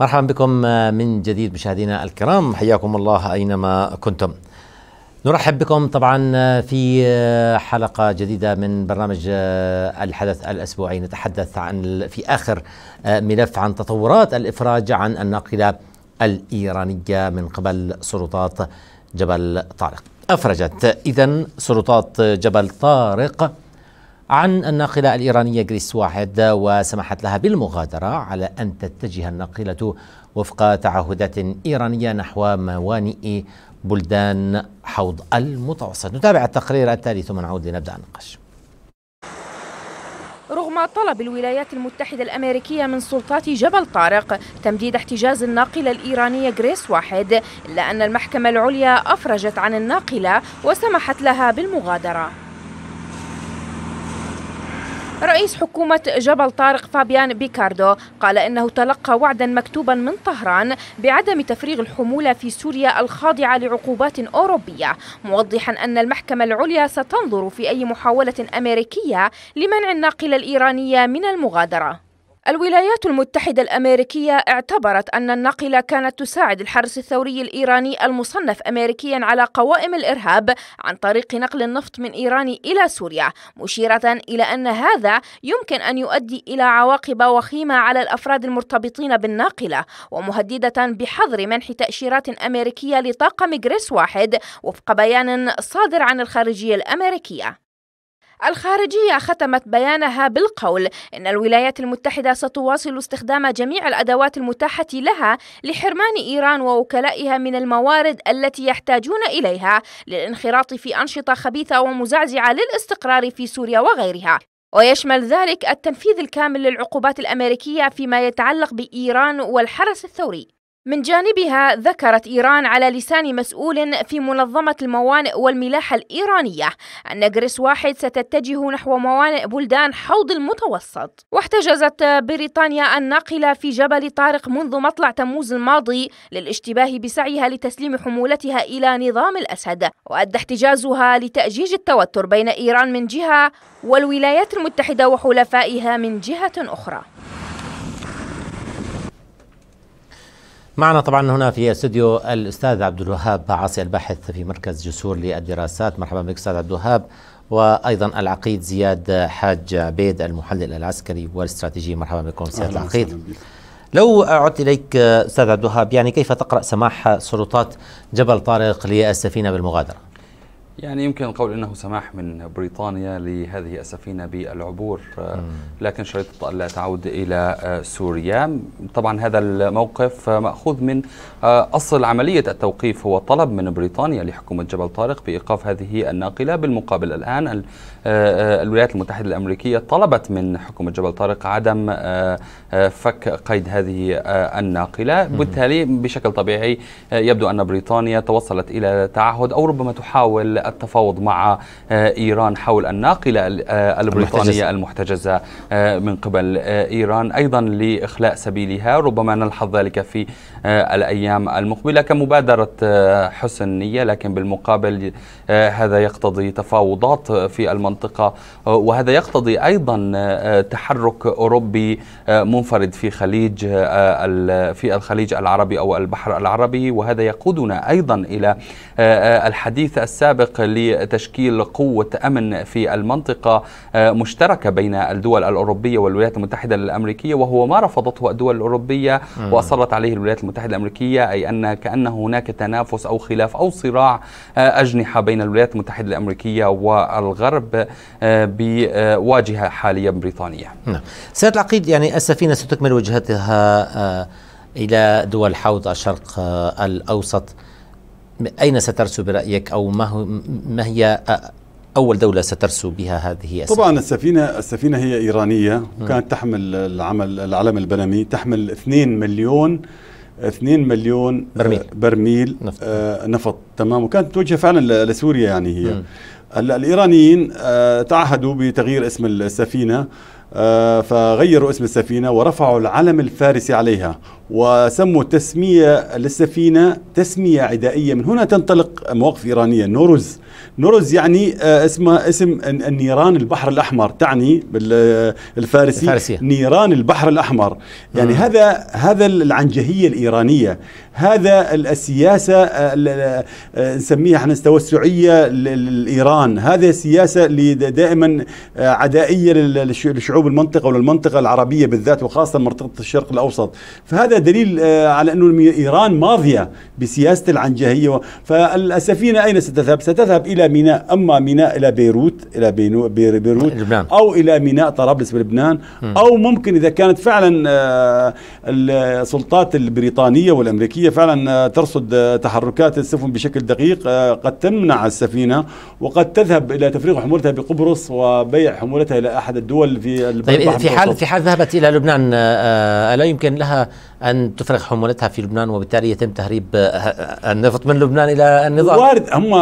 مرحبا بكم آه، من جديد مشاهدينا الكرام حياكم الله اينما كنتم. نرحب بكم طبعا آه، في آه، حلقه جديده من برنامج الحدث الاسبوعي نتحدث عن في اخر ملف عن تطورات الافراج عن الناقله الايرانيه من قبل سلطات جبل طارق. افرجت اذا سلطات جبل طارق عن الناقلة الإيرانية جريس واحد وسمحت لها بالمغادرة على أن تتجه الناقلة وفق تعهدات إيرانية نحو موانئ بلدان حوض المتوسط نتابع التقرير التالي ثم نعود لنبدأ النقاش رغم طلب الولايات المتحدة الأمريكية من سلطات جبل طارق تمديد احتجاز الناقلة الإيرانية جريس واحد إلا أن المحكمة العليا أفرجت عن الناقلة وسمحت لها بالمغادرة رئيس حكومة جبل طارق فابيان بيكاردو قال إنه تلقى وعدا مكتوبا من طهران بعدم تفريغ الحمولة في سوريا الخاضعة لعقوبات أوروبية موضحا أن المحكمة العليا ستنظر في أي محاولة أمريكية لمنع الناقلة الإيرانية من المغادرة الولايات المتحدة الأمريكية اعتبرت أن النقلة كانت تساعد الحرس الثوري الإيراني المصنف أمريكيا على قوائم الإرهاب عن طريق نقل النفط من إيران إلى سوريا مشيرة إلى أن هذا يمكن أن يؤدي إلى عواقب وخيمة على الأفراد المرتبطين بالناقلة ومهددة بحظر منح تأشيرات أمريكية لطاقم جريس واحد وفق بيان صادر عن الخارجية الأمريكية الخارجية ختمت بيانها بالقول إن الولايات المتحدة ستواصل استخدام جميع الأدوات المتاحة لها لحرمان إيران ووكلائها من الموارد التي يحتاجون إليها للانخراط في أنشطة خبيثة ومزعزعة للاستقرار في سوريا وغيرها ويشمل ذلك التنفيذ الكامل للعقوبات الأمريكية فيما يتعلق بإيران والحرس الثوري من جانبها ذكرت إيران على لسان مسؤول في منظمة الموانئ والملاحة الإيرانية أن جريس واحد ستتجه نحو موانئ بلدان حوض المتوسط واحتجزت بريطانيا الناقلة في جبل طارق منذ مطلع تموز الماضي للاشتباه بسعيها لتسليم حمولتها إلى نظام الأسد وأدى احتجازها لتأجيج التوتر بين إيران من جهة والولايات المتحدة وحلفائها من جهة أخرى معنا طبعا هنا في استوديو الاستاذ عبد الوهاب عاصي الباحث في مركز جسور للدراسات مرحبا بك استاذ عبد الوهاب وايضا العقيد زياد حاج عبيد المحلل العسكري والاستراتيجي مرحبا بكم سياده العقيد لو عدت اليك استاذ عبد الوهاب يعني كيف تقرا سماح سلطات جبل طارق للسفينه بالمغادره يعني يمكن القول انه سماح من بريطانيا لهذه السفينه بالعبور آه، لكن شريطه الا تعود الى آه، سوريا طبعا هذا الموقف آه، ماخوذ من اصل عمليه التوقيف هو طلب من بريطانيا لحكومه جبل طارق بايقاف هذه الناقله بالمقابل الان الولايات المتحده الامريكيه طلبت من حكومه جبل طارق عدم فك قيد هذه الناقله بالتالي بشكل طبيعي يبدو ان بريطانيا توصلت الى تعهد او ربما تحاول التفاوض مع آه، إيران حول الناقلة آه، البريطانية المحتجزة آه، من قبل إيران أيضا لإخلاء سبيلها ربما نلحظ ذلك في الأيام المقبلة كمبادرة حسن نية لكن بالمقابل هذا يقتضي تفاوضات في المنطقة وهذا يقتضي أيضا تحرك أوروبي منفرد في خليج في الخليج العربي أو البحر العربي وهذا يقودنا أيضا إلى الحديث السابق يحقق لتشكيل قوة أمن في المنطقة آه، مشتركة بين الدول الأوروبية والولايات المتحدة الأمريكية وهو ما رفضته الدول الأوروبية وأصرت عليه الولايات المتحدة الأمريكية أي أن كأن هناك تنافس أو خلاف أو صراع آه، أجنحة بين الولايات المتحدة الأمريكية والغرب آه، بواجهة حالية بريطانية نعم. سيد العقيد يعني السفينة ستكمل وجهتها إلى دول حوض الشرق الأوسط أين سترسو برأيك أو ما, هو ما هي أول دولة سترسو بها هذه السفينة؟ طبعا السفينة السفينة هي إيرانية وكانت تحمل العمل العلم البنمي تحمل 2 مليون 2 مليون برميل, برميل نفط. آه نفط تمام وكانت متوجهة فعلا لسوريا يعني هي هلا الإيرانيين آه تعهدوا بتغيير اسم السفينة آه فغيروا اسم السفينة ورفعوا العلم الفارسي عليها وسموا تسمية للسفينة تسمية عدائية من هنا تنطلق مواقف إيرانية نورز نورز يعني آه، اسمها اسم النيران البحر الأحمر تعني بالفارسي الفارسية. نيران البحر الأحمر يعني مم. هذا هذا العنجهية الإيرانية هذا السياسة آه، نسميها احنا التوسعية لإيران هذه سياسة دائما آه، عدائية لشعوب المنطقة وللمنطقة العربية بالذات وخاصة منطقة الشرق الأوسط فهذا هذا دليل آه، على أنه إيران ماضية بسياسة العنجهية فالسفينة أين ستذهب؟ ستذهب إلى ميناء أما ميناء إلى بيروت إلى بيروت لبنان. أو إلى ميناء طرابلس بلبنان أو ممكن إذا كانت فعلا آه، السلطات البريطانية والأمريكية فعلا آه، ترصد تحركات السفن بشكل دقيق قد تمنع السفينة وقد تذهب إلى تفريغ حمولتها بقبرص وبيع حمولتها إلى أحد الدول في طيب في حال في حال ذهبت إلى لبنان ألا يمكن لها ان تفرغ حمولتها في لبنان وبالتالي يتم تهريب آه، آه، النفط من لبنان الى النظام وارد هم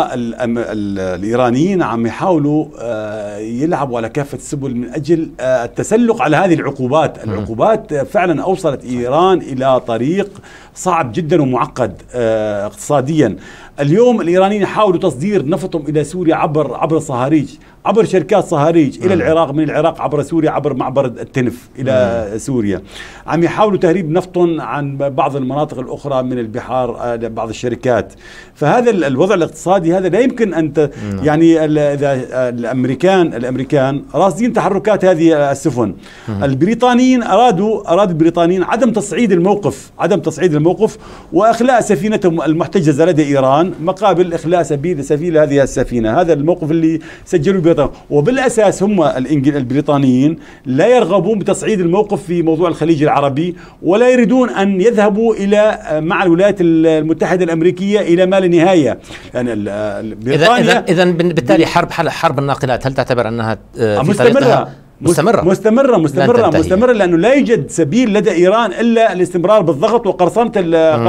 الايرانيين عم يحاولوا آه، يلعبوا على كافه السبل من اجل التسلق على هذه العقوبات، العقوبات فعلا اوصلت ايران الى طريق صعب جدا ومعقد اقتصاديا اليوم الايرانيين يحاولوا تصدير نفطهم الى سوريا عبر عبر صهاريج عبر شركات صهاريج الى نعم. العراق من العراق عبر سوريا عبر معبر التنف الى نعم. سوريا عم يحاولوا تهريب نفطهم عن بعض المناطق الاخرى من البحار آه، لبعض الشركات فهذا الوضع الاقتصادي هذا لا يمكن ان نعم. يعني اذا آه، الامريكان الامريكان راصدين تحركات هذه آه، السفن البريطانيين ارادوا اراد البريطانيين عدم تصعيد الموقف عدم تصعيد الموقف واخلاء سفينتهم المحتجزه لدى ايران مقابل إخلاء سبيل سفينه هذه السفينة هذا الموقف اللي سجلوا بريطانيا وبالأساس هم البريطانيين لا يرغبون بتصعيد الموقف في موضوع الخليج العربي ولا يريدون أن يذهبوا إلى آه، مع الولايات المتحدة الأمريكية إلى ما لا نهاية يعني آه، إذا إذا بالتالي حرب حرب الناقلات هل تعتبر أنها آه، في مستمرة مستمرة مستمرة مستمرة مستمرة لأنه لا يوجد سبيل لدى إيران إلا الاستمرار بالضغط وقرصنة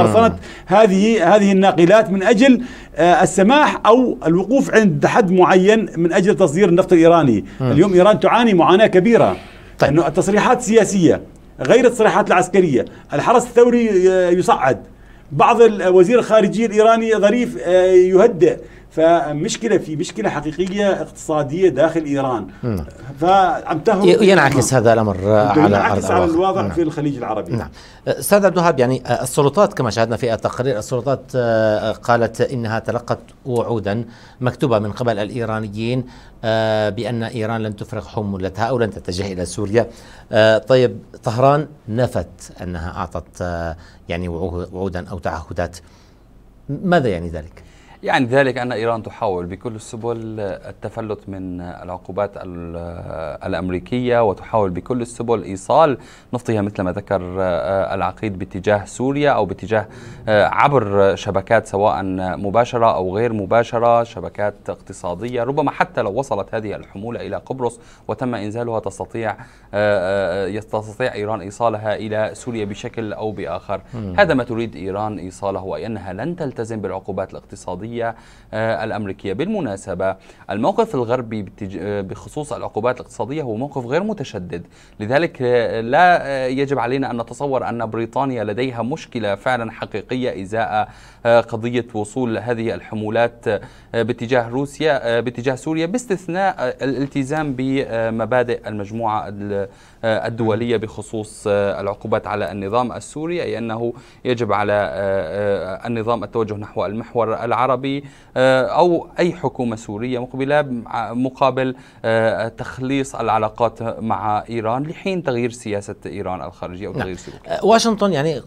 قرصنة هذه هذه الناقلات من أجل آه، السماح أو الوقوف عند حد معين من أجل تصدير النفط الإيراني مم. اليوم إيران تعاني معاناة كبيرة طيب. أنه التصريحات السياسية غير التصريحات العسكرية الحرس الثوري آه، يصعد بعض وزير الخارجية الإيراني ظريف آه، يهدئ فمشكلة في مشكلة حقيقية اقتصادية داخل إيران فعم ينعكس هذا الأمر على نعم. ينعكس على الواقع نعم. في الخليج العربي نعم أستاذ عبد الوهاب يعني آه، السلطات كما شاهدنا في التقرير السلطات آه، قالت إنها تلقت وعودا مكتوبة من قبل الإيرانيين آه، بأن إيران لن تفرغ حمولتها أو لن تتجه إلى سوريا طيب طهران نفت أنها أعطت يعني وعودا أو تعهدات ماذا يعني ذلك؟ يعني ذلك أن إيران تحاول بكل السبل التفلت من العقوبات الأمريكية وتحاول بكل السبل إيصال نفطها مثل ما ذكر آه، العقيد باتجاه سوريا أو باتجاه آه، عبر شبكات سواء مباشرة أو غير مباشرة شبكات اقتصادية ربما حتى لو وصلت هذه الحمولة إلى قبرص وتم إنزالها تستطيع تستطيع آه، إيران إيصالها إلى سوريا بشكل أو بآخر هذا ما تريد إيران إيصاله أي أنها لن تلتزم بالعقوبات الاقتصادية الاقتصادية آه، الأمريكية بالمناسبة الموقف الغربي آه، بخصوص العقوبات الاقتصادية هو موقف غير متشدد لذلك آه، لا يجب علينا أن نتصور أن بريطانيا لديها مشكلة فعلا حقيقية إزاء قضية وصول هذه الحمولات باتجاه روسيا باتجاه سوريا باستثناء الالتزام بمبادئ المجموعة آه، الدولية بخصوص آه، العقوبات على النظام السوري أي أنه يجب على آه، النظام التوجه نحو المحور العربي أو أي حكومة سورية مقبلة مقابل تخليص العلاقات مع إيران لحين تغيير سياسة إيران الخارجية أو نعم. تغيير نعم. سلوكها واشنطن يعني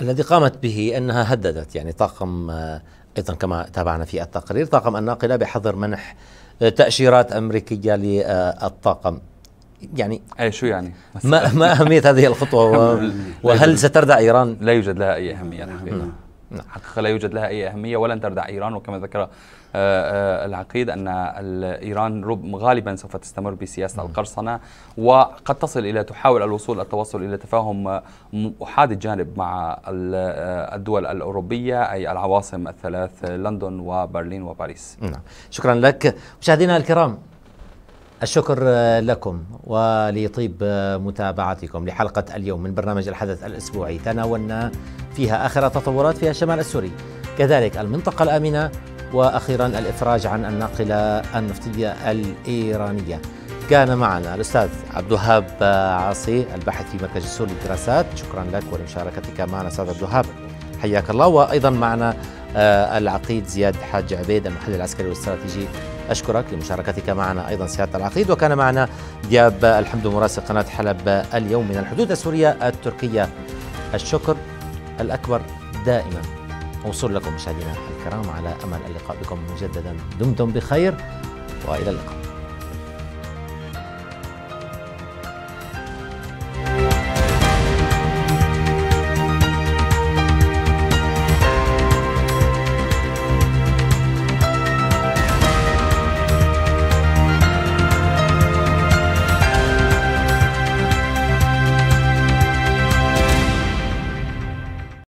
الذي قامت به أنها هددت يعني طاقم أيضا كما تابعنا في التقرير طاقم الناقلة بحظر منح تأشيرات أمريكية للطاقم يعني أي شو يعني؟ ما, ما أهمية هذه الخطوة وهل ستردع إيران؟ لا يوجد لها أي أهمية نعم. الحقيقة نعم. حقيقة لا يوجد لها أي أهمية ولن تردع إيران وكما ذكر آه، آه، العقيد أن إيران رب غالبا سوف تستمر بسياسة نعم. القرصنة وقد تصل إلى تحاول الوصول التوصل إلى تفاهم آه، أحاد الجانب مع الدول الأوروبية أي العواصم الثلاث لندن وبرلين وباريس شكرا لك مشاهدينا الكرام الشكر لكم ولطيب متابعتكم لحلقة اليوم من برنامج الحدث الأسبوعي تناولنا فيها آخر تطورات في الشمال السوري كذلك المنطقة الآمنة وأخيرا الإفراج عن الناقلة النفطية الإيرانية كان معنا الأستاذ عبد الوهاب عاصي الباحث في مركز السوري للدراسات شكرا لك ولمشاركتك معنا أستاذ عبد الوهاب حياك الله وأيضا معنا آه، العقيد زياد حاج عبيد المحلل العسكري والاستراتيجي أشكرك لمشاركتك معنا أيضا سيادة العقيد وكان معنا دياب الحمد مراسل قناة حلب اليوم من الحدود السورية التركية الشكر الأكبر دائما موصول لكم مشاهدينا الكرام على أمل اللقاء بكم مجددا دمتم بخير وإلى اللقاء